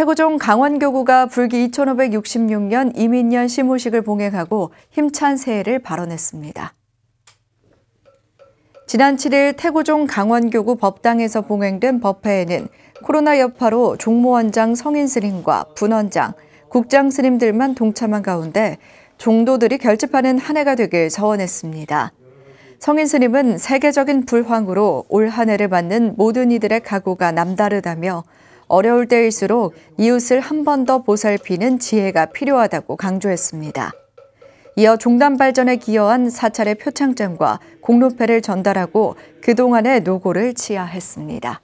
태고종 강원교구가 불기 2566년 이민년 시무식을 봉행하고 힘찬 새해를 발언했습니다. 지난 7일 태고종 강원교구 법당에서 봉행된 법회에는 코로나 여파로 종무원장 성인 스님과 분원장, 국장 스님들만 동참한 가운데 종도들이 결집하는 한 해가 되길 서원했습니다. 성인 스님은 세계적인 불황으로 올 한 해를 맞는 모든 이들의 각오가 남다르다며 어려울 때일수록 이웃을 한 번 더 보살피는 지혜가 필요하다고 강조했습니다. 이어 종단 발전에 기여한 사찰의 표창장과 공로패를 전달하고 그동안의 노고를 치하했습니다.